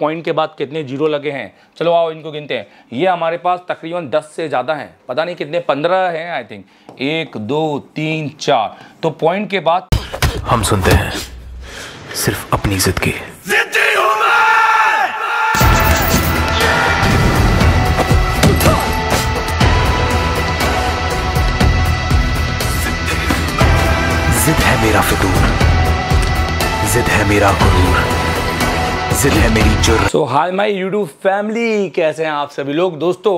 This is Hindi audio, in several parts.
पॉइंट के बाद कितने जीरो लगे हैं चलो आओ इनको गिनते हैं ये हमारे पास तकरीबन दस से ज़्यादा हैं पता नहीं कितने पंद्रह हैं आई थिंक एक दो तीन चार तो पॉइंट के बाद हम सुनते हैं सिर्फ अपनी जिद की जिद है मेरा फितूर जिद है मेरा गुरूर मंजिल है मेरी so hi my YouTube family कैसे हैं आप सभी लोग दोस्तों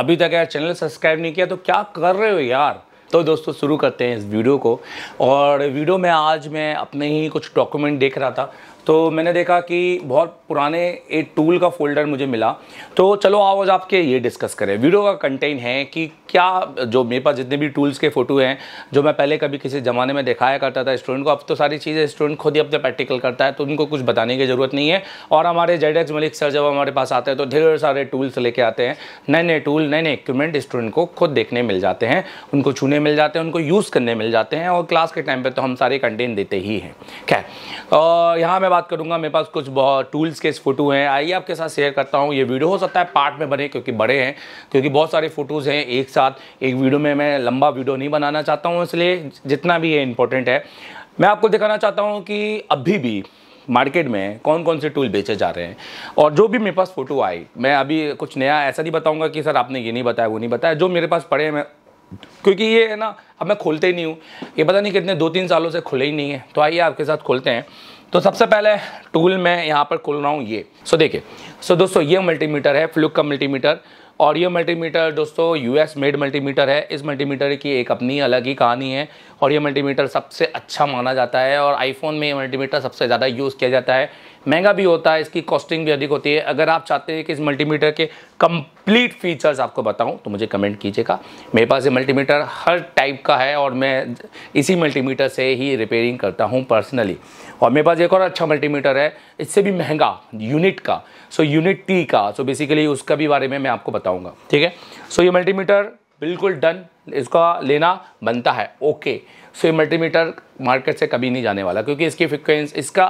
अभी तक यार चैनल सब्सक्राइब नहीं किया तो क्या कर रहे हो यार तो दोस्तों शुरू करते हैं इस वीडियो को और वीडियो में आज मैं अपने ही कुछ डॉक्यूमेंट देख रहा था तो मैंने देखा कि बहुत पुराने एक टूल का फोल्डर मुझे मिला तो चलो आओ आज आपके ये डिस्कस करें वीडियो का कंटेंट है कि क्या जो मेरे पास जितने भी टूल्स के फ़ोटो हैं जो मैं पहले कभी किसी ज़माने में दिखाया करता था स्टूडेंट को अब तो सारी चीज़ें स्टूडेंट खुद ही अपने प्रैक्टिकल करता है तो उनको कुछ बताने की ज़रूरत नहीं है और हमारे जेड एक्स मलिक सर जब हमारे पास आते हैं तो ढेर सारे टूल्स लेके आते हैं नए नए टूल नए नए इक्विपमेंट स्टूडेंट को खुद देखने मिल जाते हैं उनको छूने मिल जाते हैं उनको यूज़ करने मिल जाते हैं और क्लास के टाइम पे तो हम सारे कंटेंट देते ही हैं खैर और यहाँ मैं बात करूँगा मेरे पास कुछ बहुत टूल्स के फ़ोटो हैं आइए आपके साथ शेयर करता हूँ ये वीडियो हो सकता है पार्ट में बने क्योंकि बड़े हैं क्योंकि बहुत सारे फ़ोटोज़ हैं एक साथ एक वीडियो में मैं लंबा वीडियो नहीं बनाना चाहता हूँ इसलिए जितना भी ये इंपॉर्टेंट है मैं आपको दिखाना चाहता हूँ कि अभी भी मार्केट में कौन कौन से टूल बेचे जा रहे हैं और जो भी मेरे पास फ़ोटो आई मैं अभी कुछ नया ऐसा नहीं बताऊंगा कि सर आपने ये नहीं बताया वो नहीं बताया जो मेरे पास पड़े हैं मैं क्योंकि ये है ना अब मैं खोलते ही नहीं हूँ ये पता नहीं कितने दो तीन सालों से खुले ही नहीं है तो आइए आपके साथ खोलते हैं तो सबसे पहले टूल मैं यहाँ पर खोल रहा हूँ ये सो देखिए सो दोस्तों ये मल्टीमीटर है फ्लुक का मल्टीमीटर और ये मल्टीमीटर दोस्तों यूएस मेड मल्टीमीटर है इस मल्टीमीटर की एक अपनी अलग ही कहानी है और ये मल्टीमीटर सबसे अच्छा माना जाता है और आईफोन में ये मल्टीमीटर सबसे ज़्यादा यूज़ किया जाता है महंगा भी होता है इसकी कॉस्टिंग भी अधिक होती है अगर आप चाहते हैं कि इस मल्टीमीटर के कंप्लीट फीचर्स आपको बताऊं तो मुझे कमेंट कीजिएगा मेरे पास ये मल्टीमीटर हर टाइप का है और मैं इसी मल्टीमीटर से ही रिपेयरिंग करता हूं पर्सनली और मेरे पास एक और अच्छा मल्टीमीटर है इससे भी महंगा यूनिट का सो यूनिट टी का सो बेसिकली उसका भी बारे में मैं आपको बताऊँगा ठीक है सो ये मल्टीमीटर बिल्कुल डन इसका लेना बनता है ओके सो ये मल्टीमीटर मार्केट से कभी नहीं जाने वाला क्योंकि इसकी फ्रिक्वेंस इसका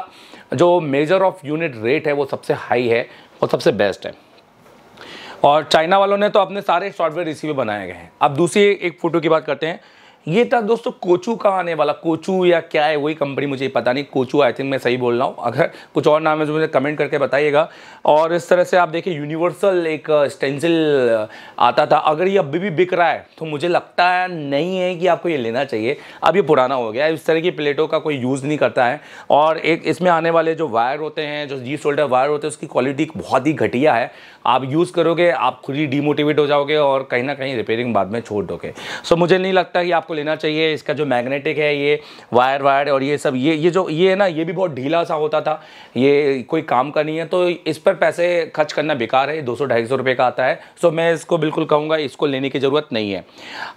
जो मेजर ऑफ यूनिट रेट है वो सबसे हाई है और सबसे बेस्ट है और चाइना वालों ने तो अपने सारे सॉफ्टवेयर इसी में बनाए गए हैं अब दूसरी एक फ़ोटो की बात करते हैं ये था दोस्तों कोचू का आने वाला कोचू या क्या है वही कंपनी मुझे पता नहीं कोचू आई थिंक मैं सही बोल रहा हूँ अगर कुछ और नाम है तो मुझे कमेंट करके बताइएगा और इस तरह से आप देखिए यूनिवर्सल एक स्टेंसिल आता था अगर ये अभी भी बिक रहा है तो मुझे लगता है नहीं है कि आपको ये लेना चाहिए अब ये पुराना हो गया इस तरह की प्लेटों का कोई यूज़ नहीं करता है और एक इसमें आने वाले जो वायर होते हैं जो जी शोल्डर वायर होते हैं उसकी क्वालिटी बहुत ही घटिया है आप यूज़ करोगे आप खुद ही डिमोटिवेट हो जाओगे और कहीं ना कहीं रिपेयरिंग बाद में छोड़ दोगे सो मुझे नहीं लगता कि आपको आपको लेना चाहिए इसका जो मैग्नेटिक है ये वायर वायर और ये सब ये ये जो ये है ना ये भी बहुत ढीला सा होता था ये कोई काम का नहीं है तो इस पर पैसे खर्च करना बेकार है दो सौ ढाई सौ रुपये का आता है सो मैं इसको बिल्कुल कहूँगा इसको लेने की ज़रूरत नहीं है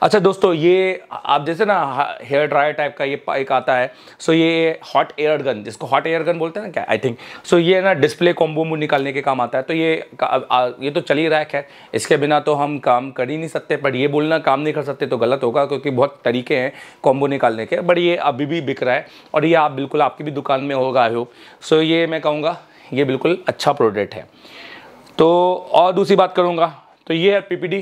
अच्छा दोस्तों ये आप जैसे ना हेयर ड्रायर टाइप का ये एक आता है सो ये हॉट एयर गन जिसको हॉट एयर गन बोलते हैं ना क्या आई थिंक सो ये ना डिस्प्ले कॉम्बो मूड निकालने के काम आता है तो ये ये तो चल ही रहा है खैर इसके बिना तो हम काम कर ही नहीं सकते पर ये बोलना काम नहीं कर सकते तो गलत होगा क्योंकि बहुत तरीके हैं कॉम्बो निकालने के बट ये अभी भी बिक रहा है और ये आप बिल्कुल आपकी भी दुकान में होगा आई होप सो ये मैं कहूँगा ये बिल्कुल अच्छा प्रोडक्ट है तो और दूसरी बात करूँगा तो ये है पी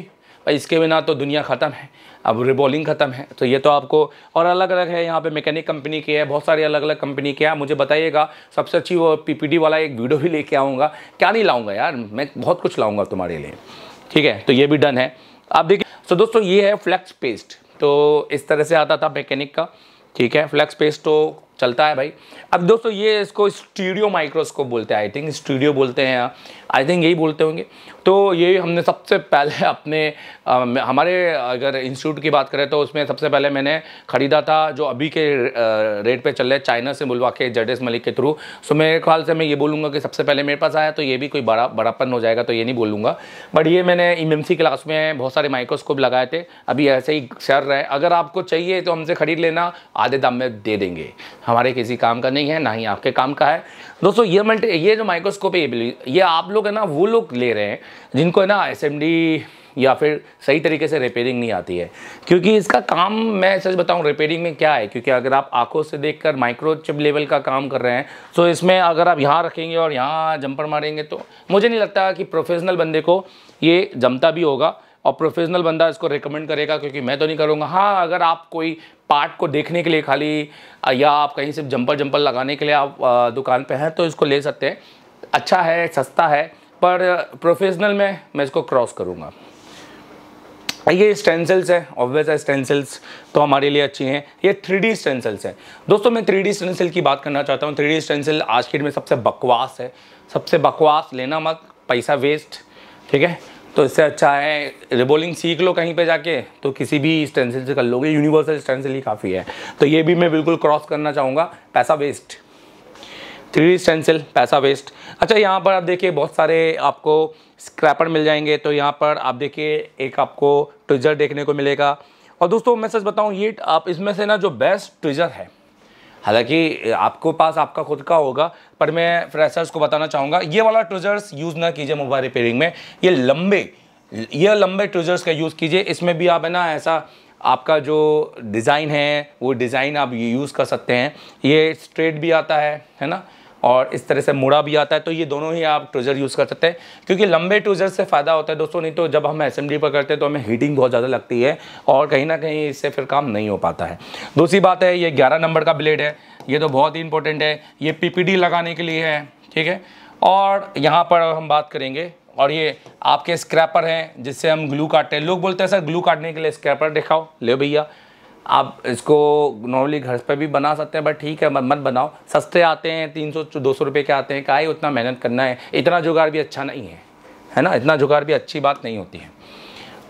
भाई इसके बिना तो दुनिया ख़त्म है अब रिबॉलिंग ख़त्म है तो ये तो आपको और अलग अलग है यहाँ पे मैकेनिक कंपनी के है बहुत सारे अलग अलग कंपनी के हैं मुझे बताइएगा सबसे अच्छी वो पीपीडी वाला एक वीडियो भी लेके आऊँगा क्या नहीं लाऊँगा यार मैं बहुत कुछ लाऊँगा तुम्हारे लिए ठीक है तो ये भी डन है आप देखिए सो दोस्तों ये है फ्लैक्स पेस्ट तो इस तरह से आता था मैकेनिक का ठीक है फ्लैक्स पेस्ट तो चलता है भाई अब दोस्तों ये इसको स्टूडियो माइक्रोस्कोप बोलते हैं आई थिंक स्टूडियो बोलते हैं आई थिंक यही बोलते होंगे तो ये हमने सबसे पहले अपने आ, हमारे अगर इंस्टीट्यूट की बात करें तो उसमें सबसे पहले मैंने ख़रीदा था जो अभी के रेट पे चल रहे चाइना से बुलवा के जडेस मलिक के थ्रू सो मेरे ख्याल से मैं ये बोलूँगा कि सबसे पहले मेरे पास आया तो ये भी कोई बड़ा बड़ापन हो जाएगा तो ये नहीं बोलूँगा बट ये मैंने एम क्लास में बहुत सारे माइक्रोस्कोप लगाए थे अभी ऐसे ही सर रहे अगर आपको चाहिए तो हमसे ख़रीद लेना आधे दाम में दे देंगे हमारे किसी काम का नहीं है ना ही आपके काम का है दोस्तों ये मल्टी ये जो माइक्रोस्कोप है ये ये आप लोग है ना वो लोग ले रहे हैं जिनको है ना एस या फिर सही तरीके से रिपेयरिंग नहीं आती है क्योंकि इसका काम मैं सच बताऊं रिपेयरिंग में क्या है क्योंकि अगर आप आंखों से देखकर माइक्रोचिप लेवल का काम कर रहे हैं तो इसमें अगर आप यहाँ रखेंगे और यहाँ जंपर मारेंगे तो मुझे नहीं लगता कि प्रोफेशनल बंदे को ये जमता भी होगा और प्रोफेशनल बंदा इसको रिकमेंड करेगा क्योंकि मैं तो नहीं करूँगा हाँ अगर आप कोई पार्ट को देखने के लिए खाली या आप कहीं से जंपर जंपर लगाने के लिए आप दुकान पर हैं तो इसको ले सकते हैं अच्छा है सस्ता है पर प्रोफेशनल में मैं इसको क्रॉस करूँगा ये स्टेंसिल्स हैं ऑब्वियस है स्टेंसिल्स तो हमारे लिए अच्छी हैं ये थ्री डी स्टेंसिल्स हैं दोस्तों मैं थ्री डी स्टेंसिल की बात करना चाहता हूँ थ्री डी स्टेंसिल आज के डेट में सबसे बकवास है सबसे बकवास लेना मत पैसा वेस्ट ठीक है तो इससे अच्छा है रिबोलिंग सीख लो कहीं पे जाके तो किसी भी स्टेंसिल से कर लोगे यूनिवर्सल स्टेंसिल ही काफ़ी है तो ये भी मैं बिल्कुल क्रॉस करना चाहूँगा पैसा वेस्ट थ्री स्टेंसिल पैसा वेस्ट अच्छा यहाँ पर आप देखिए बहुत सारे आपको स्क्रैपर मिल जाएंगे तो यहाँ पर आप देखिए एक आपको ट्विजर देखने को मिलेगा और दोस्तों मैं सच बताऊँ ये आप इसमें से ना जो बेस्ट ट्विजर है हालांकि आपको पास आपका खुद का होगा पर मैं फ्रेशर्स को बताना चाहूँगा ये वाला ट्रूजर्स यूज़ ना कीजिए मोबाइल रिपेयरिंग में ये लंबे ये लंबे ट्रूजर्स का यूज़ कीजिए इसमें भी आप है ना ऐसा आपका जो डिज़ाइन है वो डिज़ाइन आप यूज़ कर सकते हैं ये स्ट्रेट भी आता है है ना और इस तरह से मुड़ा भी आता है तो ये दोनों ही आप ट्रूजर यूज़ कर सकते हैं क्योंकि लंबे ट्रूजर से फ़ायदा होता है दोस्तों नहीं तो जब हम डी पर करते हैं तो हमें हीटिंग बहुत ज़्यादा लगती है और कहीं ना कहीं इससे फिर काम नहीं हो पाता है दूसरी बात है ये ग्यारह नंबर का ब्लेड है ये तो बहुत ही इंपॉर्टेंट है ये डी लगाने के लिए है ठीक है और यहाँ पर हम बात करेंगे और ये आपके स्क्रैपर हैं जिससे हम ग्लू काटते हैं लोग बोलते हैं सर ग्लू काटने के लिए स्क्रैपर दिखाओ ले भैया आप इसको नॉर्मली घर पर भी बना सकते हैं बट ठीक है मत बनाओ सस्ते आते हैं तीन सौ दो सौ रुपये के आते हैं काहे उतना मेहनत करना है इतना जुगाड़ भी अच्छा नहीं है है ना इतना जुगाड़ भी अच्छी बात नहीं होती है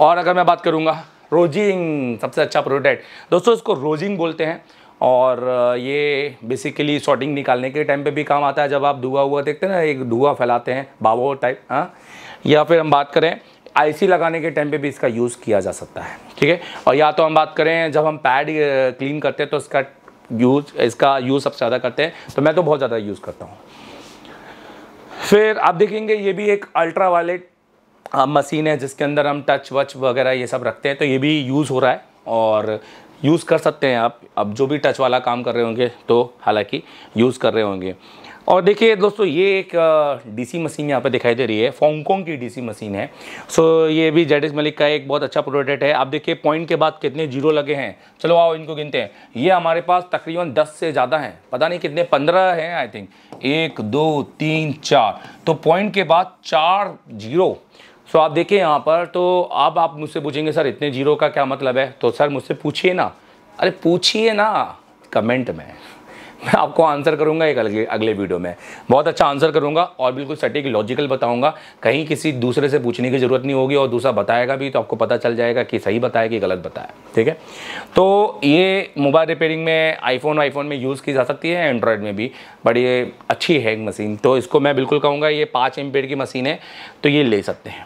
और अगर मैं बात करूँगा रोजिंग सबसे अच्छा प्रोडक्ट दोस्तों इसको रोजिंग बोलते हैं और ये बेसिकली शॉर्टिंग निकालने के टाइम पे भी काम आता है जब आप धुआं हुआ देखते हैं ना एक धुआं फैलाते हैं बाबो टाइप हाँ या फिर हम बात करें आईसी लगाने के टाइम पे भी इसका यूज़ किया जा सकता है ठीक है और या तो हम बात करें जब हम पैड क्लीन करते हैं तो इसका यूज इसका यूज़ सबसे ज़्यादा करते हैं तो मैं तो बहुत ज़्यादा यूज़ करता हूँ फिर आप देखेंगे ये भी एक अल्ट्रा वायलेट मशीन है जिसके अंदर हम टच वच वगैरह ये सब रखते हैं तो ये भी यूज़ हो रहा है और यूज़ कर सकते हैं आप अब जो भी टच वाला काम कर रहे होंगे तो हालांकि यूज़ कर रहे होंगे और देखिए दोस्तों ये एक डीसी मशीन यहाँ पे दिखाई दे रही है फोंगकोंग की डीसी मशीन है सो ये भी जेड एस मलिक का एक बहुत अच्छा प्रोडक्ट है आप देखिए पॉइंट के बाद कितने जीरो लगे हैं चलो आओ इनको गिनते हैं ये हमारे पास तकरीबन 10 से ज़्यादा हैं पता नहीं कितने 15 हैं आई थिंक एक दो तीन चार तो पॉइंट के बाद चार जीरो सो आप देखिए यहाँ पर तो अब आप मुझसे पूछेंगे सर इतने जीरो का क्या मतलब है तो सर मुझसे पूछिए ना अरे पूछिए ना कमेंट में मैं आपको आंसर करूंगा एक अगले अगले वीडियो में बहुत अच्छा आंसर करूंगा और बिल्कुल सटीक लॉजिकल बताऊंगा कहीं किसी दूसरे से पूछने की ज़रूरत नहीं होगी और दूसरा बताएगा भी तो आपको पता चल जाएगा कि सही बताया कि गलत बताया ठीक है तो ये मोबाइल रिपेयरिंग में आईफोन आईफोन में यूज़ की जा सकती है एंड्रॉयड में भी बट ये अच्छी हैंग मशीन तो इसको मैं बिल्कुल कहूँगा ये पाँच एम की मशीन है तो ये ले सकते हैं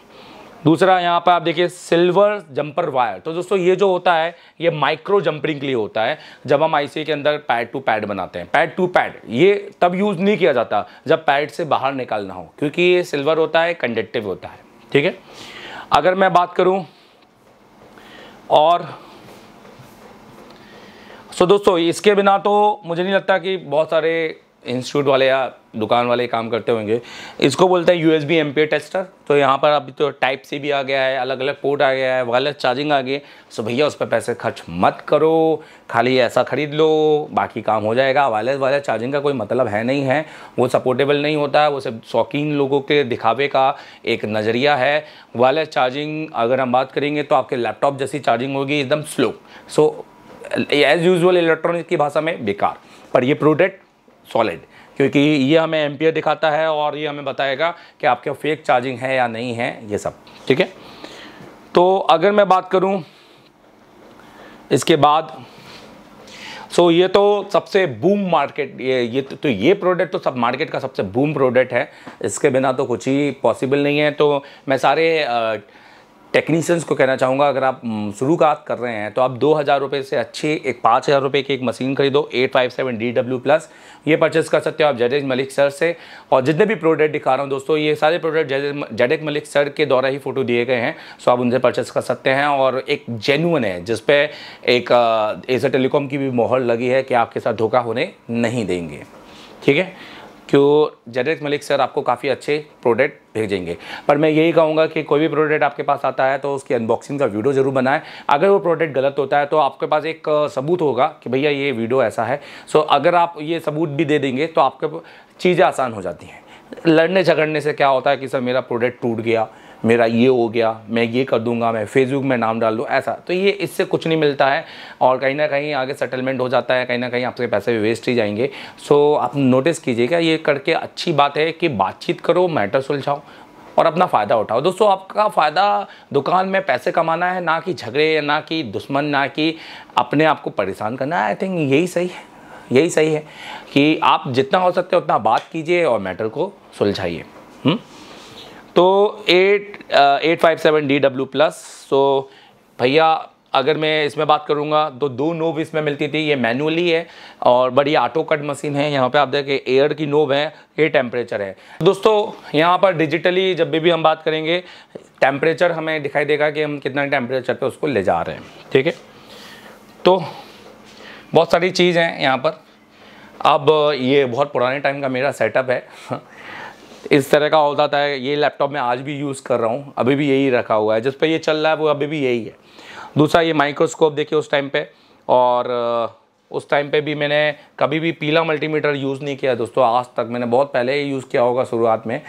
दूसरा यहाँ पर आप देखिए सिल्वर जंपर वायर तो दोस्तों ये जो होता है ये माइक्रो जंपरिंग के लिए होता है जब हम आईसी के अंदर पैड टू पैड बनाते हैं पैड टू पैड ये तब यूज़ नहीं किया जाता जब पैड से बाहर निकालना हो क्योंकि ये सिल्वर होता है कंडक्टिव होता है ठीक है अगर मैं बात करूं और सो दोस्तों इसके बिना तो मुझे नहीं लगता कि बहुत सारे इंस्टीट्यूट वाले या दुकान वाले काम करते होंगे इसको बोलते हैं U S B M P tester तो यहाँ पर अभी तो टाइप सी भी आ गया है अलग अलग पोर्ट आ गया है वायरलेस चार्जिंग आ गई है सो भैया उस पर पैसे खर्च मत करो खाली ऐसा ख़रीद लो बाकी काम हो जाएगा वायरलेस वायरलेस चार्जिंग का कोई मतलब है नहीं है वो सपोर्टेबल नहीं होता है वो सिर्फ शौकीन लोगों के दिखावे का एक नज़रिया है वायरलेस चार्जिंग अगर हम बात करेंगे तो आपके लैपटॉप जैसी चार्जिंग होगी एकदम slow so as usual electronic की भाषा में बेकार पर ये प्रोडक्ट सॉलिड क्योंकि ये हमें एम्पियर दिखाता है और ये हमें बताएगा कि आपके फेक चार्जिंग है या नहीं है ये सब ठीक है तो अगर मैं बात करूं इसके बाद सो ये तो सबसे बूम मार्केट ये ये तो, तो ये प्रोडक्ट तो सब मार्केट का सबसे बूम प्रोडक्ट है इसके बिना तो कुछ ही पॉसिबल नहीं है तो मैं सारे आ, टेक्नीशियंस को कहना चाहूँगा अगर आप शुरू का कर रहे हैं तो आप दो हज़ार रुपये से अच्छी एक पाँच हज़ार रुपये की एक मशीन खरीदो eight five seven D W plus ये परचेज़ कर सकते हो आप जडेज मलिक सर से और जितने भी प्रोडक्ट दिखा रहा हूँ दोस्तों ये सारे प्रोडक्ट जडेज मलिक सर के द्वारा ही फ़ोटो दिए गए हैं सो आप उनसे परचेज़ कर सकते हैं और एक जेनुअन है जिसपे एक एजा टेलीकॉम की भी मोहर लगी है कि आपके साथ धोखा होने नहीं देंगे ठीक है क्यों जडेक मलिक सर आपको काफ़ी अच्छे प्रोडक्ट भेजेंगे पर मैं यही कहूँगा कि कोई भी प्रोडक्ट आपके पास आता है तो उसकी अनबॉक्सिंग का वीडियो ज़रूर बनाएं अगर वो प्रोडक्ट गलत होता है तो आपके पास एक सबूत होगा कि भैया ये वीडियो ऐसा है सो अगर आप ये सबूत भी दे देंगे तो आपके चीज़ें आसान हो जाती हैं लड़ने झगड़ने से क्या होता है कि सर मेरा प्रोडक्ट टूट गया मेरा ये हो गया मैं ये कर दूंगा मैं फेसबुक में नाम डाल दूँ ऐसा तो ये इससे कुछ नहीं मिलता है और कहीं ना कहीं आगे सेटलमेंट हो जाता है कहीं ना कहीं आपके पैसे भी वेस्ट ही जाएंगे सो आप नोटिस कीजिएगा ये करके अच्छी बात है कि बातचीत करो मैटर सुलझाओ और अपना फ़ायदा उठाओ दोस्तों आपका फ़ायदा दुकान में पैसे कमाना है ना कि झगड़े ना कि दुश्मन ना कि अपने आप को परेशान करना आई थिंक यही सही है यही सही है कि आप जितना हो सकते हो उतना बात कीजिए और मैटर को सुलझाइए हम्म? तो eight eight five seven D W plus so भैया अगर मैं इसमें बात करूँगा तो दो नोब इसमें मिलती थी ये मैनुअली है और बड़ी ऑटो कट मशीन है यहाँ पे आप देखें एयर की नोब है ये टेम्परेचर है दोस्तों यहाँ पर डिजिटली जब भी हम बात करेंगे टेम्परेचर हमें दिखाई देगा कि हम कितना टेम्परेचर पे उसको ले जा रहे हैं ठीक है तो बहुत सारी चीज़ हैं यहाँ पर अब ये बहुत पुराने टाइम का मेरा सेटअप है इस तरह का होता था ये लैपटॉप मैं आज भी यूज़ कर रहा हूँ अभी भी यही रखा हुआ है जिस पर ये चल रहा है वो अभी भी यही है दूसरा ये माइक्रोस्कोप देखिए उस टाइम पर और उस टाइम पे भी मैंने कभी भी पीला मल्टीमीटर यूज़ नहीं किया दोस्तों आज तक मैंने बहुत पहले ही यूज़ किया होगा शुरुआत में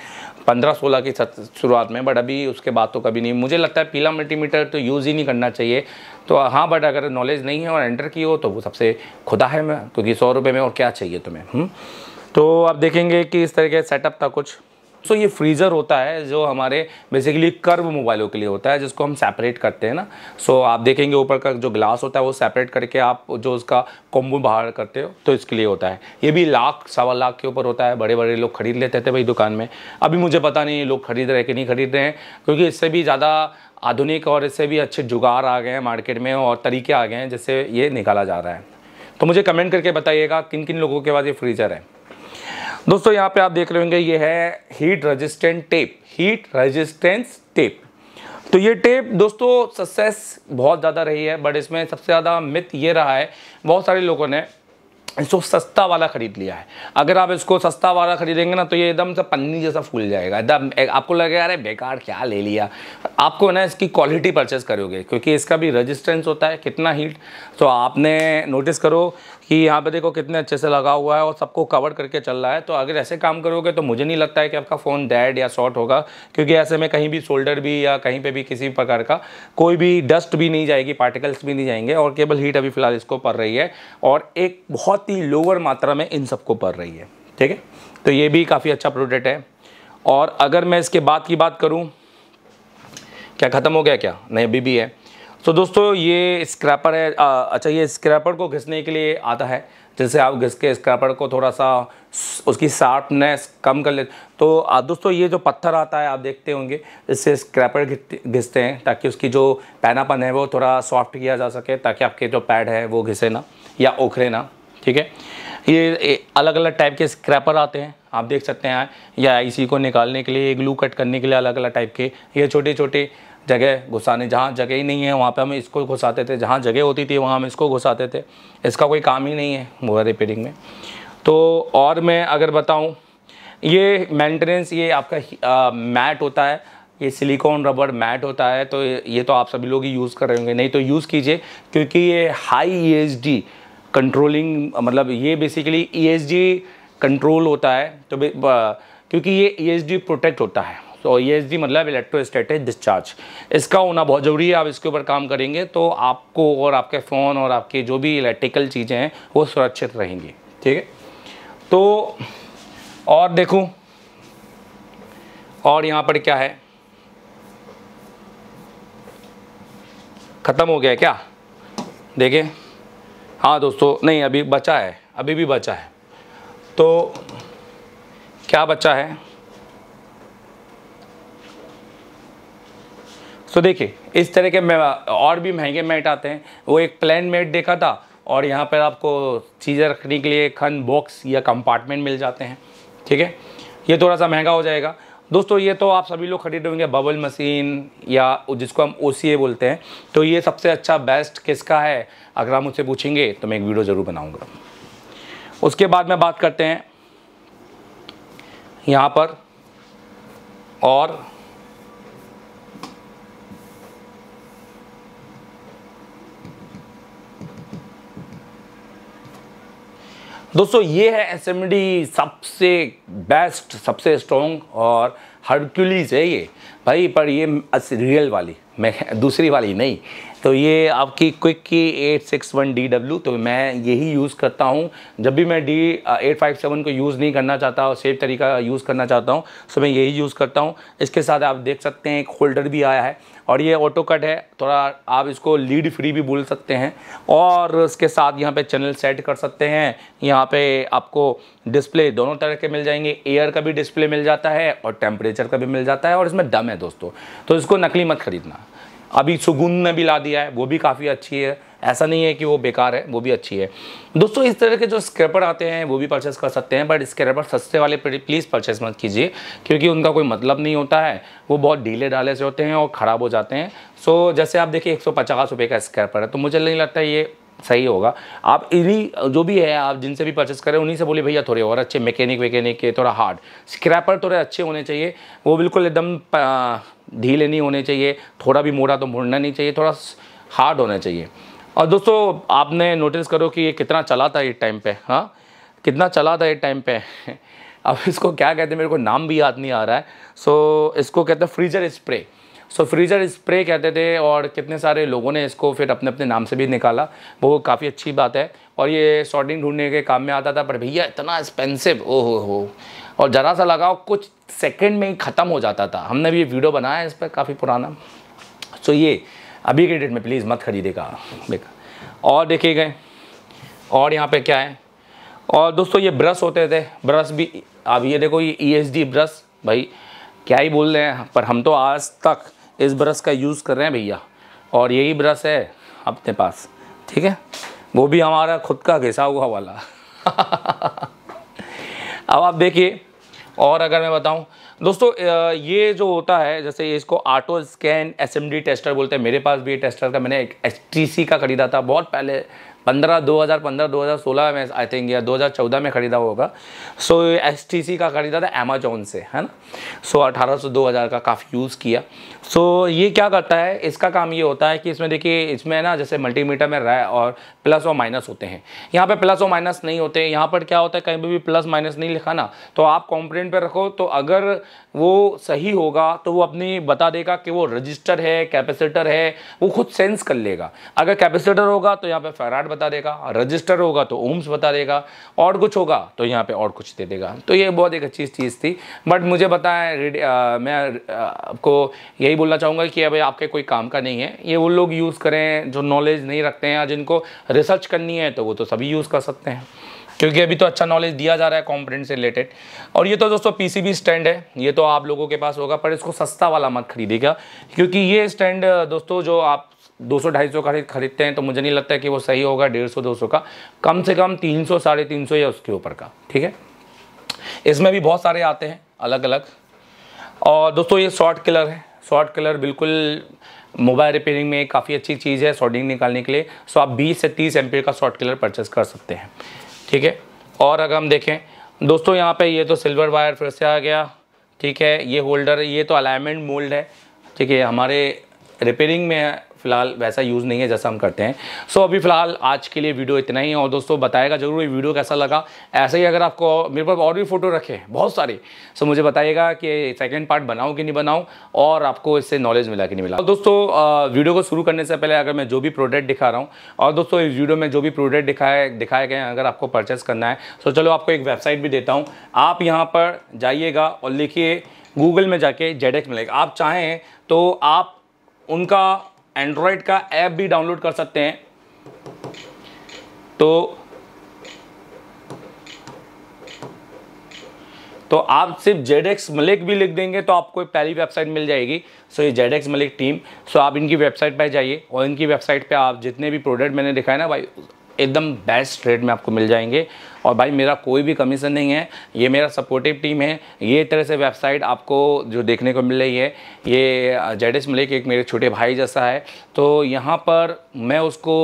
पंद्रह सोलह की शुरुआत में बट अभी उसके बाद तो कभी नहीं मुझे लगता है पीला मल्टीमीटर तो यूज़ ही नहीं करना चाहिए तो हाँ बट अगर नॉलेज नहीं है और एंटर की हो तो वो सबसे खुदा है मैं क्योंकि सौ रुपये में और क्या चाहिए तुम्हें हुँ? हम्म? तो आप देखेंगे कि इस तरह का सेटअप था कुछ सो so, ये फ्रीज़र होता है जो हमारे बेसिकली कर्व मोबाइलों के लिए होता है जिसको हम सेपरेट करते हैं ना सो so, आप देखेंगे ऊपर का जो ग्लास होता है वो सेपरेट करके आप जो उसका कोम्बो बाहर करते हो तो इसके लिए होता है ये भी लाख सवा लाख के ऊपर होता है बड़े बड़े लोग खरीद लेते थे भाई दुकान में अभी मुझे पता नहीं लोग खरीद रहे कि नहीं खरीद रहे हैं क्योंकि इससे भी ज़्यादा आधुनिक और इससे भी अच्छे जुगाड़ आ गए हैं मार्केट में और तरीके आ गए हैं जिससे ये निकाला जा रहा है तो मुझे कमेंट करके बताइएगा किन किन लोगों के पास ये फ्रीज़र है दोस्तों यहाँ पे आप देख रहे होंगे ये है heat resistant tape heat resistance tape तो ये टेप दोस्तों सक्सेस बहुत ज़्यादा रही है बट इसमें सबसे ज़्यादा मिथ ये रहा है बहुत सारे लोगों ने इसको सस्ता वाला ख़रीद लिया है अगर आप इसको सस्ता वाला ख़रीदेंगे ना तो ये एकदम से पन्नी जैसा फूल जाएगा एकदम आपको लगेगा अरे बेकार क्या ले लिया आपको ना इसकी क्वालिटी परचेस करोगे क्योंकि इसका भी रजिस्टेंस होता है कितना हीट तो आपने नोटिस करो कि यहाँ पे देखो कितने अच्छे से लगा हुआ है और सबको कवर करके चल रहा है तो अगर ऐसे काम करोगे तो मुझे नहीं लगता है कि आपका फ़ोन डेड या शॉर्ट होगा क्योंकि ऐसे में कहीं भी शोल्डर भी या कहीं पे भी किसी प्रकार का कोई भी डस्ट भी नहीं जाएगी पार्टिकल्स भी नहीं जाएंगे और केबल हीट अभी फ़िलहाल इसको पड़ रही है और एक बहुत ही लोअर मात्रा में इन सबको पड़ रही है ठीक है तो ये भी काफ़ी अच्छा प्रोडक्ट है और अगर मैं इसके बाद की बात करूँ क्या ख़त्म हो गया क्या नहीं अभी भी है तो दोस्तों ये स्क्रैपर है आ, अच्छा ये स्क्रैपर को घिसने के लिए आता है जैसे आप घिस के स्क्रैपर को थोड़ा सा उसकी शार्पनेस कम कर ले तो आप दोस्तों ये जो पत्थर आता है आप देखते होंगे इससे स्क्रैपर घिसते हैं ताकि उसकी जो पैनापन है वो थोड़ा सॉफ्ट किया जा सके ताकि आपके जो पैड है वो घिसे ना या ओखरे ना ठीक है ये अलग अलग टाइप के स्क्रैपर आते हैं आप देख सकते हैं या इसी को निकालने के लिए ग्लू कट करने के लिए अलग अलग टाइप के ये छोटे छोटे जगह घुसाने जहाँ जगह ही नहीं है वहाँ पे हम इसको घुसाते थे जहाँ जगह होती थी वहाँ हम इसको घुसाते थे इसका कोई काम ही नहीं है मोबाइल रिपेयरिंग में तो और मैं अगर बताऊँ ये मेंटेनेंस ये आपका मैट होता है ये सिलिकॉन रबर मैट होता है तो ये तो आप सभी लोग ही यूज़ कर रहे होंगे नहीं तो यूज़ कीजिए क्योंकि ये हाई ई e कंट्रोलिंग मतलब ये बेसिकली ई कंट्रोल होता है तो क्योंकि ये ई e प्रोटेक्ट होता है तो ई e मतलब इलेक्ट्रोस्टेटिक डिस्चार्ज इसका होना बहुत ज़रूरी है आप इसके ऊपर काम करेंगे तो आपको और आपके फ़ोन और आपके जो भी इलेक्ट्रिकल चीज़ें हैं वो सुरक्षित रहेंगी ठीक है तो और देखूँ और यहाँ पर क्या है ख़त्म हो गया क्या देखें हाँ दोस्तों नहीं अभी बचा है अभी भी बचा है तो क्या बचा है तो देखिए इस तरह के और भी महंगे मैट आते हैं वो एक प्लान मैट देखा था और यहाँ पर आपको चीज़ें रखने के लिए खन बॉक्स या कंपार्टमेंट मिल जाते हैं ठीक है ये थोड़ा सा महंगा हो जाएगा दोस्तों ये तो आप सभी लोग खरीद होंगे बबल मशीन या जिसको हम ओ बोलते हैं तो ये सबसे अच्छा बेस्ट किसका है अगर आप मुझसे पूछेंगे तो मैं एक वीडियो ज़रूर बनाऊंगा उसके बाद में बात करते हैं यहाँ पर और दोस्तों ये है एस सबसे बेस्ट सबसे स्ट्रॉन्ग और हरक्यूलीज है ये भाई पर ये रियल वाली मैं दूसरी वाली नहीं तो ये आपकी क्विक की eight six one D W तो मैं यही यूज़ करता हूँ जब भी मैं डी एट फाइव सेवन को यूज़ नहीं करना चाहता और सेफ तरीका यूज़ करना चाहता हूँ तो मैं यही यूज़ करता हूँ इसके साथ आप देख सकते हैं एक होल्डर भी आया है और ये ऑटो कट है थोड़ा आप इसको लीड फ्री भी बोल सकते हैं और इसके साथ यहाँ पे चैनल सेट कर सकते हैं यहाँ पे आपको डिस्प्ले दोनों तरह के मिल जाएंगे एयर का भी डिस्प्ले मिल जाता है और टेम्परेचर का भी मिल जाता है और इसमें दम है दोस्तों तो इसको नकली मत खरीदना अभी सुगुन ने भी ला दिया है वो भी काफ़ी अच्छी है ऐसा नहीं है कि वो बेकार है वो भी अच्छी है दोस्तों इस तरह के जो स्क्रैपर आते हैं वो भी परचेस कर सकते हैं बट स्क्रैपर सस्ते वाले प्लीज़ परचेस मत कीजिए क्योंकि उनका कोई मतलब नहीं होता है वो बहुत ढीले डाले से होते हैं और ख़राब हो जाते हैं सो जैसे आप देखिए एक सौ का स्क्रैपर है तो मुझे नहीं लगता ये सही होगा आप इन्हीं जो भी है आप जिनसे भी परचेस करें उन्हीं से बोलिए भैया थोड़े और अच्छे मैकेनिक वैकेनिक के थोड़ा हार्ड स्क्रैपर थोड़े अच्छे होने चाहिए वो बिल्कुल एकदम ढीले नहीं होने चाहिए थोड़ा भी मोड़ा तो मुड़ना नहीं चाहिए थोड़ा हार्ड होना चाहिए और दोस्तों आपने नोटिस करो कि ये कितना चला था एक टाइम पे हाँ कितना चला था एक टाइम पे अब इसको क्या कहते हैं मेरे को नाम भी याद नहीं आ रहा है सो so, इसको कहते हैं freezer spray so freezer spray कहते थे और कितने सारे लोगों ने इसको फिर अपने अपने नाम से भी निकाला वो काफ़ी अच्छी बात है और ये शॉर्टिंग ढूंढने के काम में आता था पर भैया इतना एक्सपेंसिव ओ हो हो और ज़रा सा लगाओ कुछ सेकंड में ही ख़त्म हो जाता था हमने भी ये वीडियो बनाया है इस पर काफ़ी पुराना सो so, ये अभी के डेट में प्लीज़ मत खरीदेगा देखा और देखे गए और यहाँ पे क्या है और दोस्तों ये ब्रश होते थे ब्रश भी अब ये देखो ये ई एस डी ब्रश भाई क्या ही बोल रहे हैं पर हम तो आज तक इस ब्रश का यूज़ कर रहे हैं भैया और यही ब्रश है अपने पास ठीक है वो भी हमारा खुद का घिसा हुआ वाला अब आप देखिए और अगर मैं बताऊं दोस्तों ये जो होता है जैसे इसको ऑटो स्कैन एस टेस्टर बोलते हैं मेरे पास भी ये टेस्टर का मैंने एक एच का ख़रीदा था बहुत पहले पंद्रह दो हज़ार पंद्रह दो हज़ार सोलह में आई थिंक या दो हज़ार चौदह में ख़रीदा होगा सो एस टी सी का ख़रीदा था अमेजोन से है ना सो अठारह सौ दो हज़ार का काफ़ी यूज़ किया सो ये क्या करता है इसका काम ये होता है कि इसमें देखिए इसमें ना जैसे मल्टीमीटर में रहा और प्लस और माइनस होते हैं यहाँ पर प्लस और माइनस नहीं होते यहाँ पर क्या होता है कहीं पर भी प्लस माइनस नहीं लिखा ना तो आप कॉम्प्रेंट पर रखो तो अगर वो सही होगा तो वो अपनी बता देगा कि वो रजिस्टर है कैपेसिटर है वो खुद सेंस कर लेगा अगर कैपेसिटर होगा तो यहाँ पर फेराड वाट बता देगा रजिस्टर होगा तो ओम्स बता देगा और कुछ होगा तो यहाँ पे और कुछ दे देगा तो ये बहुत एक अच्छी चीज़ थी बट मुझे बताएं मैं आपको यही बोलना चाहूँगा कि अभी आपके कोई काम का नहीं है ये वो लोग यूज़ करें जो नॉलेज नहीं रखते हैं या जिनको रिसर्च करनी है तो वो तो सभी यूज़ कर सकते हैं क्योंकि अभी तो अच्छा नॉलेज दिया जा रहा है कॉम्पोनेंट से रिलेटेड और ये तो दोस्तों पीसीबी स्टैंड है ये तो आप लोगों के पास होगा पर इसको सस्ता वाला मत खरीदेगा क्योंकि ये स्टैंड दोस्तों जो आप दो सौ ढाई सौ का खरीदते हैं तो मुझे नहीं लगता है कि वो सही होगा डेढ़ सौ दो सौ का कम से कम तीन सौ साढ़े तीन सौ या उसके ऊपर का ठीक है इसमें भी बहुत सारे आते हैं अलग अलग और दोस्तों ये शॉर्ट किलर है शॉर्ट किलर बिल्कुल मोबाइल रिपेयरिंग में काफ़ी अच्छी चीज़ है शॉर्टिंग निकालने के लिए सो आप बीस से तीस एम का शॉर्ट किलर परचेस कर सकते हैं ठीक है और अगर हम देखें दोस्तों यहाँ पर ये तो सिल्वर वायर फिर से आ गया ठीक है ये होल्डर ये तो अलाइनमेंट मोल्ड है ठीक है हमारे रिपेयरिंग में फिलहाल वैसा यूज़ नहीं है जैसा हम करते हैं सो so, अभी फ़िलहाल आज के लिए वीडियो इतना ही है और दोस्तों बताएगा ज़रूर ये वीडियो कैसा लगा ऐसे ही अगर आपको मेरे पास और भी फ़ोटो रखे हैं बहुत सारे सो so, मुझे बताइएगा कि सेकेंड पार्ट बनाऊँ कि नहीं बनाऊँ और आपको इससे नॉलेज मिला कि नहीं मिला और दोस्तों वीडियो को शुरू करने से पहले अगर मैं जो भी प्रोडक्ट दिखा रहा हूँ और दोस्तों इस वीडियो में जो भी प्रोडक्ट दिखाए दिखाए गए हैं अगर आपको परचेस करना है सो चलो आपको एक वेबसाइट भी देता हूँ आप यहाँ पर जाइएगा और लिखिए गूगल में जाके जेड मिलेगा आप चाहें तो आप उनका एंड्रॉयड का ऐप भी डाउनलोड कर सकते हैं तो तो आप सिर्फ जेड एक्स मलिक भी लिख देंगे तो आपको पहली वेबसाइट मिल जाएगी सो ये Z X Malik team so आप इनकी वेबसाइट पर जाइए और इनकी वेबसाइट पे आप जितने भी प्रोडक्ट मैंने दिखाए ना भाई एकदम बेस्ट रेट में आपको मिल जाएंगे और भाई मेरा कोई भी कमीशन नहीं है ये मेरा सपोर्टिव टीम है ये तरह से वेबसाइट आपको जो देखने को मिल रही है ये जेड एस मलिक एक मेरे छोटे भाई जैसा है तो यहाँ पर मैं उसको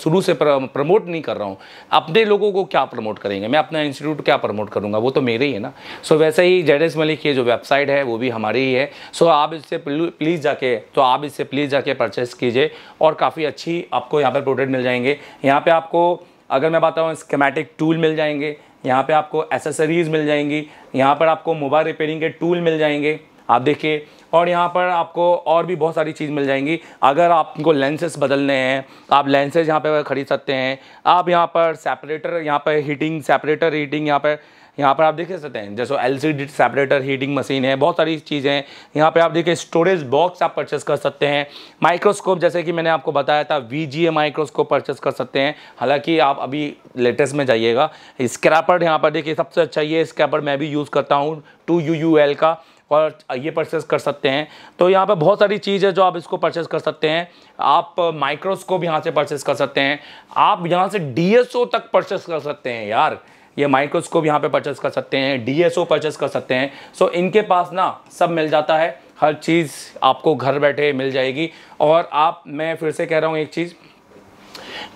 शुरू से प्रमोट नहीं कर रहा हूँ अपने लोगों को क्या प्रमोट करेंगे मैं अपना इंस्टीट्यूट क्या प्रमोट करूँगा वो तो मेरे ही है ना सो so, वैसे ही जेड मलिक की जो वेबसाइट है वो भी हमारी ही है सो so, आप इससे प्लीज़ जाके तो आप इससे प्लीज़ जाके परचेस कीजिए और काफ़ी अच्छी आपको यहाँ पर प्रोडक्ट मिल जाएंगे यहाँ पर आपको अगर मैं बताऊँ स्केमेटिक टूल मिल जाएंगे यहाँ पर आपको एसेसरीज़ मिल जाएंगी यहाँ पर आपको मोबाइल रिपेयरिंग के टूल मिल जाएंगे आप देखिए और यहाँ पर आपको और भी बहुत सारी चीज़ मिल जाएंगी अगर आपको लेंसेज बदलने हैं आप लेंसेज यहाँ पर ख़रीद सकते हैं आप यहाँ पर सेपरेटर यहाँ पर हीटिंग सेपरेटर हीटिंग यहाँ पर यहाँ पर आप देख सकते हैं जैसे L C D separator heating machine है बहुत सारी चीज़ें हैं यहाँ पर आप देखिए स्टोरेज बॉक्स आप परचेस कर सकते हैं माइक्रोस्कोप जैसे कि मैंने आपको बताया था V G A microscope purchase कर सकते हैं हालांकि आप अभी लेटेस्ट में जाइएगा स्क्रैपर यहाँ पर देखिए सबसे अच्छा ये स्क्रैपर मैं भी यूज़ करता हूँ टू यू यू एल का और ये परचेस कर सकते हैं तो यहाँ पर बहुत सारी चीज़ है जो आप इसको परचेस कर सकते हैं आप माइक्रोस्कोप यहाँ से परचेस कर सकते हैं आप यहाँ से डी तक परचेस कर सकते हैं यार ये माइक्रोस्कोप यहाँ पे परचेस कर सकते हैं डी परचेस कर सकते हैं सो इनके पास ना सब मिल जाता है हर चीज़ आपको घर बैठे मिल जाएगी और आप मैं फिर से कह रहा हूँ एक चीज़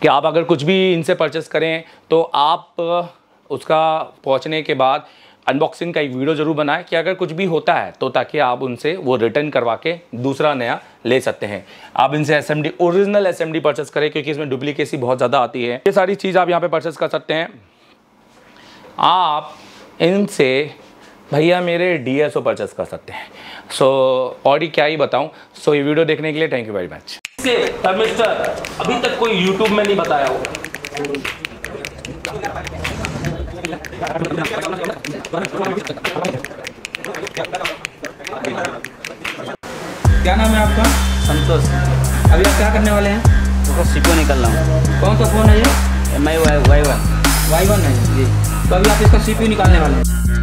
कि आप अगर कुछ भी इनसे परचेस करें तो आप उसका पहुँचने के बाद अनबॉक्सिंग का एक वीडियो जरूर बनाएं कि अगर कुछ भी होता है तो ताकि आप उनसे वो रिटर्न करवा के दूसरा नया ले सकते हैं आप इनसे S original S M purchase करें क्योंकि इसमें डुप्लीकेसी बहुत ज़्यादा आती है ये सारी चीज़ आप यहाँ पे परचेस कर सकते हैं आप इनसे भैया मेरे डी एस ओ परचेस कर सकते हैं सो so, और ही क्या ही बताऊं सो so, ये वीडियो देखने के लिए थैंक यू वेरी मच अभी तक कोई YouTube में नहीं बताया होगा क्या नाम है आपका संतोष अभी आप क्या करने वाले हैं तो सीपो निकल रहा हूँ कौन सा फ़ोन है ये M I Y Y one Y one है जी तो अभी आप इसका सीपी निकालने वाले हैं